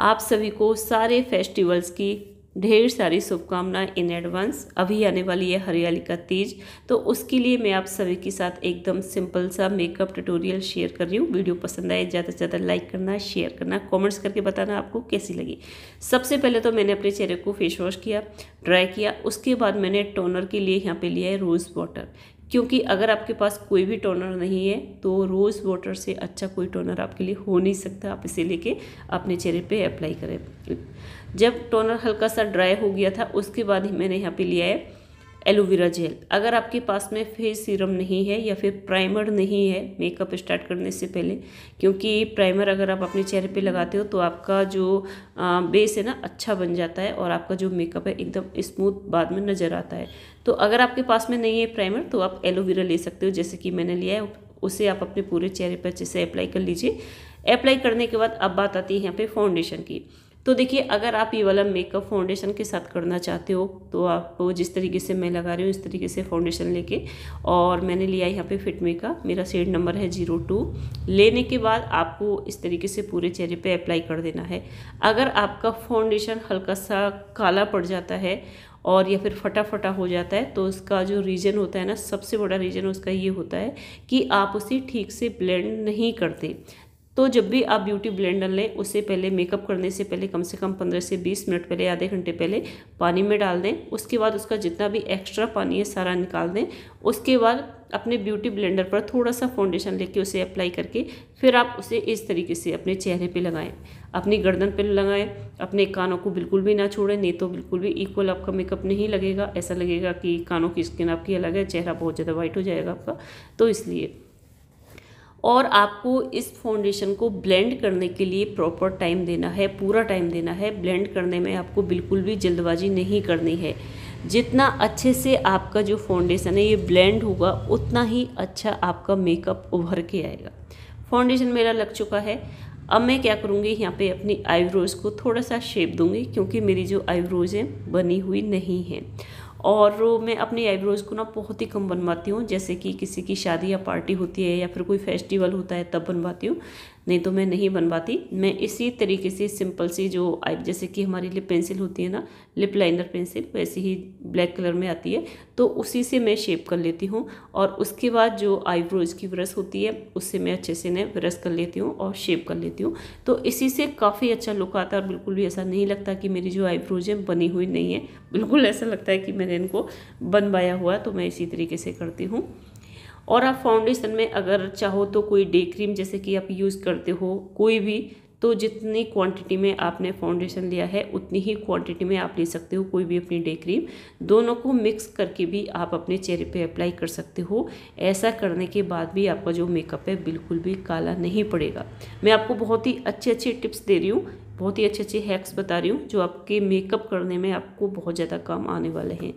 आप सभी को सारे फेस्टिवल्स की ढेर सारी शुभकामनाएं इन एडवांस अभी आने वाली है हरियाली का तीज तो उसके लिए मैं आप सभी के साथ एकदम सिंपल सा मेकअप ट्यूटोरियल शेयर कर रही हूँ वीडियो पसंद आए ज़्यादा से ज़्यादा लाइक करना शेयर करना कमेंट्स करके बताना आपको कैसी लगी सबसे पहले तो मैंने अपने चेहरे को फेस वॉश किया ड्राई किया उसके बाद मैंने टोनर के लिए यहाँ पर लिया है रोज़ वाटर क्योंकि अगर आपके पास कोई भी टोनर नहीं है तो रोज़ वाटर से अच्छा कोई टोनर आपके लिए हो नहीं सकता आप इसे लेके अपने चेहरे पे अप्लाई करें जब टोनर हल्का सा ड्राई हो गया था उसके बाद ही मैंने यहाँ पे लिया है एलोवेरा जेल अगर आपके पास में फेस सीरम नहीं है या फिर प्राइमर नहीं है मेकअप स्टार्ट करने से पहले क्योंकि प्राइमर अगर आप अपने चेहरे पे लगाते हो तो आपका जो बेस है ना अच्छा बन जाता है और आपका जो मेकअप है एकदम स्मूथ बाद में नज़र आता है तो अगर आपके पास में नहीं है प्राइमर तो आप एलोवेरा ले सकते हो जैसे कि मैंने लिया है उसे आप अपने पूरे चेहरे पर अच्छे से अप्लाई कर लीजिए अप्लाई करने के बाद अब बात आती है यहाँ पर फाउंडेशन की तो देखिए अगर आप ये वाला मेकअप फाउंडेशन के साथ करना चाहते हो तो आप जिस तरीके से मैं लगा रही हूँ इस तरीके से फाउंडेशन लेके और मैंने लिया यहाँ पे फिटमे का मेरा सेड नंबर है जीरो टू लेने के बाद आपको इस तरीके से पूरे चेहरे पे अप्लाई कर देना है अगर आपका फाउंडेशन हल्का सा काला पड़ जाता है और या फिर फटाफटा हो जाता है तो उसका जो रीजन होता है ना सबसे बड़ा रीजन उसका ये होता है कि आप उसे ठीक से ब्लेंड नहीं करते तो जब भी आप ब्यूटी ब्लेंडर लें उससे पहले मेकअप करने से पहले कम से कम पंद्रह से बीस मिनट पहले आधे घंटे पहले पानी में डाल दें उसके बाद उसका जितना भी एक्स्ट्रा पानी है सारा निकाल दें उसके बाद अपने ब्यूटी ब्लेंडर पर थोड़ा सा फाउंडेशन लेके उसे अप्लाई करके फिर आप उसे इस तरीके से अपने चेहरे पे लगाएं अपनी गर्दन पे लगाएं अपने कानों को बिल्कुल भी ना छोड़ें नहीं तो बिल्कुल भी इक्वल आपका मेकअप नहीं लगेगा ऐसा लगेगा कि कानों की स्किन आपकी अलग है चेहरा बहुत ज़्यादा वाइट हो जाएगा आपका तो इसलिए और आपको इस फाउंडेशन को ब्लेंड करने के लिए प्रॉपर टाइम देना है पूरा टाइम देना है ब्लेंड करने में आपको बिल्कुल भी जल्दबाजी नहीं करनी है जितना अच्छे से आपका जो फाउंडेशन है ये ब्लेंड होगा उतना ही अच्छा आपका मेकअप उभर के आएगा फाउंडेशन मेरा लग चुका है अब मैं क्या करूँगी यहाँ पे अपनी आईब्रोज़ को थोड़ा सा शेप दूँगी क्योंकि मेरी जो आईब्रोज़ हैं बनी हुई नहीं हैं और मैं अपने आईब्रोज़ को ना बहुत ही कम बनवाती हूँ जैसे कि किसी की शादी या पार्टी होती है या फिर कोई फेस्टिवल होता है तब बनवाती हूँ नहीं तो मैं नहीं बनवाती मैं इसी तरीके से सिंपल सी जो आई जैसे कि हमारी लिप पेंसिल होती है ना लिप लाइनर पेंसिल वैसे ही ब्लैक कलर में आती है तो उसी से मैं शेप कर लेती हूँ और उसके बाद जो आईब्रोज की ब्रश होती है उससे मैं अच्छे से इन्हें ब्रश कर लेती हूँ और शेप कर लेती हूँ तो इसी से काफ़ी अच्छा लुक आता है और बिल्कुल भी ऐसा नहीं लगता कि मेरी जो आईब्रोज है बनी हुई नहीं है बिल्कुल ऐसा लगता है कि मैंने इनको बनवाया हुआ तो मैं इसी तरीके से करती हूँ और आप फाउंडेशन में अगर चाहो तो कोई डे क्रीम जैसे कि आप यूज़ करते हो कोई भी तो जितनी क्वांटिटी में आपने फाउंडेशन लिया है उतनी ही क्वांटिटी में आप ले सकते हो कोई भी अपनी डे क्रीम दोनों को मिक्स करके भी आप अपने चेहरे पे अप्लाई कर सकते हो ऐसा करने के बाद भी आपका जो मेकअप है बिल्कुल भी काला नहीं पड़ेगा मैं आपको बहुत ही अच्छे अच्छे टिप्स दे रही हूँ बहुत ही अच्छे अच्छे हैक्स बता रही हूँ जो आपके मेकअप करने में आपको बहुत ज़्यादा काम आने वाले हैं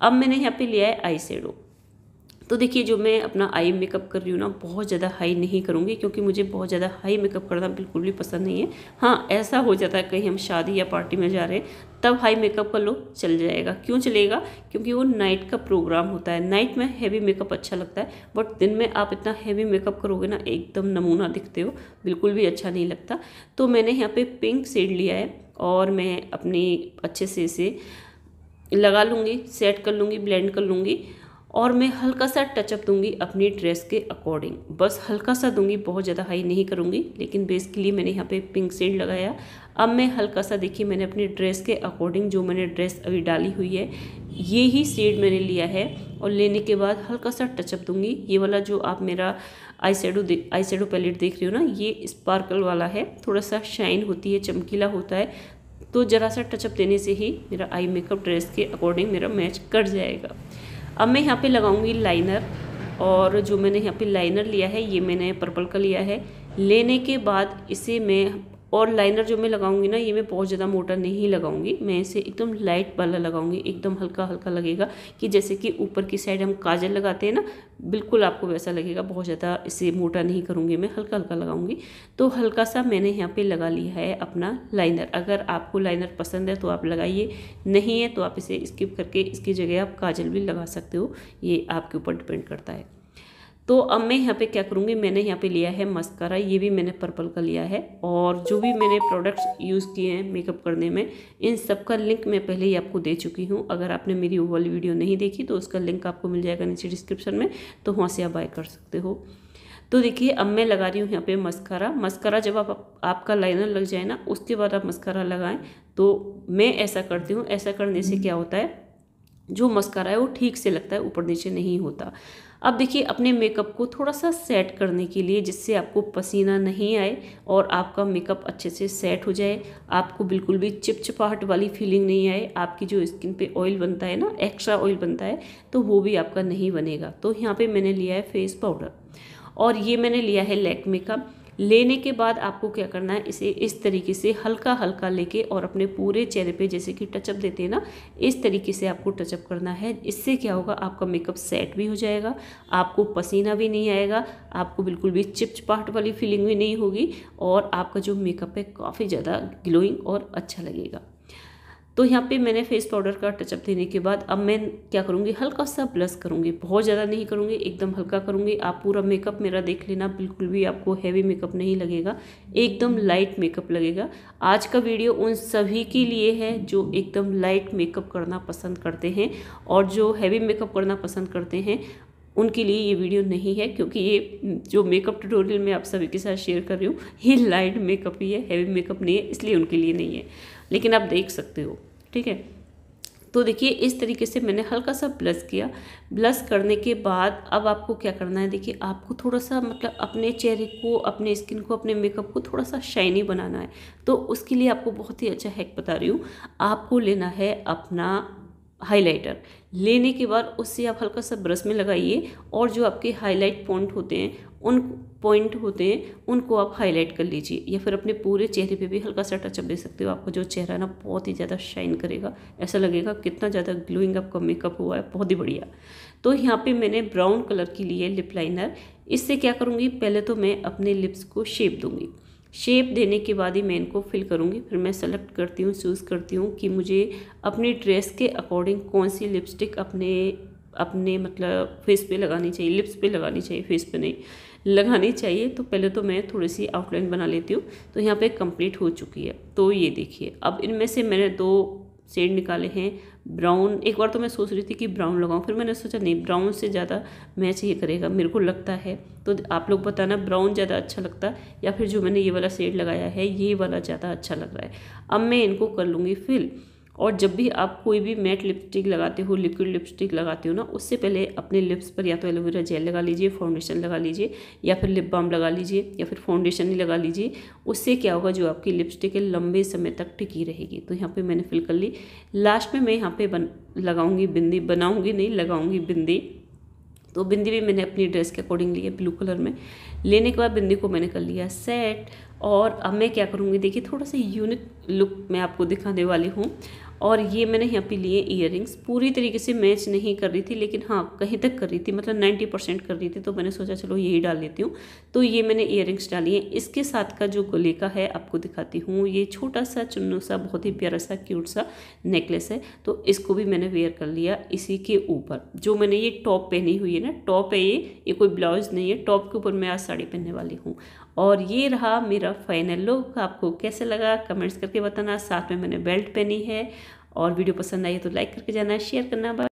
अब मैंने यहाँ पर लिया है आई तो देखिए जो मैं अपना आई मेकअप कर रही हूँ ना बहुत ज़्यादा हाई नहीं करूँगी क्योंकि मुझे बहुत ज़्यादा हाई मेकअप करना बिल्कुल भी पसंद नहीं है हाँ ऐसा हो जाता है कहीं हम शादी या पार्टी में जा रहे हैं तब हाई मेकअप का लुक चल जाएगा क्यों चलेगा क्योंकि वो नाइट का प्रोग्राम होता है नाइट में हैवी मेकअप अच्छा लगता है बट दिन में आप इतना हैवी मेकअप करोगे ना एकदम नमूना दिखते हो बिल्कुल भी अच्छा नहीं लगता तो मैंने यहाँ पे पिंक सेड लिया है और मैं अपने अच्छे से इसे लगा लूँगी सेट कर लूँगी ब्लेंड कर लूँगी और मैं हल्का सा टचअप दूंगी अपनी ड्रेस के अकॉर्डिंग बस हल्का सा दूंगी बहुत ज़्यादा हाई नहीं करूँगी लेकिन बेस के लिए मैंने यहाँ पे पिंक सेड लगाया अब मैं हल्का सा देखिए मैंने अपनी ड्रेस के अकॉर्डिंग जो मैंने ड्रेस अभी डाली हुई है ये ही सेड मैंने लिया है और लेने के बाद हल्का सा टचअप दूंगी ये वाला जो आप मेरा eye shadow eye shadow palette देख रहे हो ना ये स्पार्कल वाला है थोड़ा सा शाइन होती है चमकीला होता है तो ज़रा सा टचअप देने से ही मेरा आई मेकअप ड्रेस के अकॉर्डिंग मेरा मैच कर जाएगा अब मैं यहाँ पे लगाऊंगी लाइनर और जो मैंने यहाँ पे लाइनर लिया है ये मैंने पर्पल का लिया है लेने के बाद इसे मैं और लाइनर जो मैं लगाऊंगी ना ये मैं बहुत ज़्यादा मोटा नहीं लगाऊंगी मैं इसे एकदम लाइट वाला लगाऊंगी एकदम हल्का हल्का लगेगा कि जैसे कि ऊपर की साइड हम काजल लगाते हैं ना बिल्कुल आपको वैसा लगेगा बहुत ज़्यादा इसे मोटा नहीं करूँगी मैं हल्का हल्का लगाऊंगी तो हल्का सा मैंने यहाँ पर लगा लिया है अपना लाइनर अगर आपको लाइनर पसंद है तो आप लगाइए नहीं है तो आप इसे स्किप करके इसकी जगह आप काजल भी लगा सकते हो ये आपके ऊपर डिपेंड करता है तो अब मैं यहाँ पे क्या करूँगी मैंने यहाँ पे लिया है मस्कारा ये भी मैंने पर्पल का लिया है और जो भी मैंने प्रोडक्ट्स यूज़ किए हैं मेकअप करने में इन सब का लिंक मैं पहले ही आपको दे चुकी हूँ अगर आपने मेरी ओवल वाली वीडियो नहीं देखी तो उसका लिंक आपको मिल जाएगा नीचे डिस्क्रिप्शन में तो वहाँ से आप बाय कर सकते हो तो देखिए अब मैं लगा रही हूँ यहाँ पे मस्कारा मस्कारा जब आप, आप आपका लाइनर लग जाए ना उसके बाद आप मस्कारा लगाएं तो मैं ऐसा करती हूँ ऐसा करने से क्या होता है जो मस्कारा है वो ठीक से लगता है ऊपर नीचे नहीं होता अब देखिए अपने मेकअप को थोड़ा सा सेट करने के लिए जिससे आपको पसीना नहीं आए और आपका मेकअप अच्छे से सेट हो जाए आपको बिल्कुल भी चिपचिपाहट वाली फीलिंग नहीं आए आपकी जो स्किन पे ऑयल बनता है ना एक्स्ट्रा ऑयल बनता है तो वो भी आपका नहीं बनेगा तो यहाँ पर मैंने लिया है फेस पाउडर और ये मैंने लिया है लैक्मे का लेने के बाद आपको क्या करना है इसे इस तरीके से हल्का हल्का लेके और अपने पूरे चेहरे पे जैसे कि टचअप देते हैं ना इस तरीके से आपको टचअप करना है इससे क्या होगा आपका मेकअप सेट भी हो जाएगा आपको पसीना भी नहीं आएगा आपको बिल्कुल भी चिपचिपाहट वाली फीलिंग भी नहीं होगी और आपका जो मेकअप है काफ़ी ज़्यादा ग्लोइंग और अच्छा लगेगा तो यहाँ पे मैंने फेस पाउडर का टचअप देने के बाद अब मैं क्या करूँगी हल्का सा ब्लस करूँगी बहुत ज़्यादा नहीं करूँगी एकदम हल्का करूँगी आप पूरा मेकअप मेरा देख लेना बिल्कुल भी आपको हैवी मेकअप नहीं लगेगा एकदम लाइट मेकअप लगेगा आज का वीडियो उन सभी के लिए है जो एकदम लाइट मेकअप करना पसंद करते हैं और जो हैवी मेकअप करना पसंद करते हैं उनके लिए ये वीडियो नहीं है क्योंकि ये जो मेकअप ट्यूटोरियल मैं आप सभी के साथ शेयर कर रही हूँ ये लाइट मेकअप ही है हैवी मेकअप नहीं है इसलिए उनके लिए नहीं है लेकिन आप देख सकते हो ठीक है तो देखिए इस तरीके से मैंने हल्का सा ब्लस किया ब्लस करने के बाद अब आपको क्या करना है देखिए आपको थोड़ा सा मतलब अपने चेहरे को अपने स्किन को अपने मेकअप को थोड़ा सा शाइनी बनाना है तो उसके लिए आपको बहुत ही अच्छा हैक बता रही हूँ आपको लेना है अपना हाइलाइटर लेने के बाद उससे आप हल्का सा ब्रश में लगाइए और जो आपके हाईलाइट पॉइंट होते हैं उन पॉइंट होते हैं उनको आप हाईलाइट कर लीजिए या फिर अपने पूरे चेहरे पे भी हल्का सा टचअप दे सकते हो आपका जो चेहरा ना बहुत ही ज़्यादा शाइन करेगा ऐसा लगेगा कितना ज़्यादा ग्लोइंग आपका मेकअप हुआ है बहुत ही बढ़िया तो यहाँ पे मैंने ब्राउन कलर के लिए लिप लाइनर इससे क्या करूँगी पहले तो मैं अपने लिप्स को शेप दूँगी शेप देने के बाद ही मैं इनको फिल करूँगी फिर मैं सेलेक्ट करती हूँ चूज़ करती हूँ कि मुझे अपनी ड्रेस के अकॉर्डिंग कौन सी लिपस्टिक अपने अपने मतलब फेस पे लगानी चाहिए लिप्स पे लगानी चाहिए फेस पे नहीं लगानी चाहिए तो पहले तो मैं थोड़ी सी आउटलाइन बना लेती हूँ तो यहाँ पे कंप्लीट हो चुकी है तो ये देखिए अब इनमें से मैंने दो सेड निकाले हैं ब्राउन एक बार तो मैं सोच रही थी कि ब्राउन लगाऊं फिर मैंने सोचा नहीं ब्राउन से ज़्यादा मैच ये करेगा मेरे को लगता है तो आप लोग बताना ब्राउन ज़्यादा अच्छा लगता है या फिर जो मैंने ये वाला शेड लगाया है ये वाला ज़्यादा अच्छा लग रहा है अब मैं इनको कर लूँगी फिल और जब भी आप कोई भी मैट लिपस्टिक लगाते हो लिक्विड लिपस्टिक लगाते हो ना उससे पहले अपने लिप्स पर या तो एलोवेरा जेल लगा लीजिए फाउंडेशन लगा लीजिए या फिर लिप बाम लगा लीजिए या फिर फाउंडेशन ही लगा लीजिए उससे क्या होगा जो आपकी लिपस्टिक है लंबे समय तक टिकी रहेगी तो यहाँ पर मैंने फिल कर ली लास्ट में मैं यहाँ पर बन लगाऊँगी बिंदी बनाऊँगी नहीं लगाऊँगी बिंदी तो बिंदी भी मैंने अपनी ड्रेस के अकॉर्डिंग लिया ब्लू कलर में लेने के बाद बिंदी को मैंने कर लिया सेट और अब मैं क्या करूँगी देखिए थोड़ा सा यूनिक लुक मैं आपको दिखाने वाली हूँ और ये मैंने यहाँ पे लिए इयर पूरी तरीके से मैच नहीं कर रही थी लेकिन हाँ कहीं तक कर रही थी मतलब नाइन्टी परसेंट कर रही थी तो मैंने सोचा चलो यही डाल लेती हूँ तो ये मैंने इयर डाली हैं इसके साथ का जो गले का है आपको दिखाती हूँ ये छोटा सा चुन्नू सा बहुत ही प्यारा सा क्यूट सा नेकलेस है तो इसको भी मैंने वेयर कर लिया इसी के ऊपर जो मैंने ये टॉप पहनी हुई है ना टॉप है ये ये कोई ब्लाउज नहीं है टॉप के ऊपर मैं आज साड़ी पहनने वाली हूँ और ये रहा मेरा फाइनल लुक आपको कैसे लगा कमेंट्स करके बताना साथ में मैंने बेल्ट पहनी है और वीडियो पसंद आई तो लाइक करके जाना शेयर करना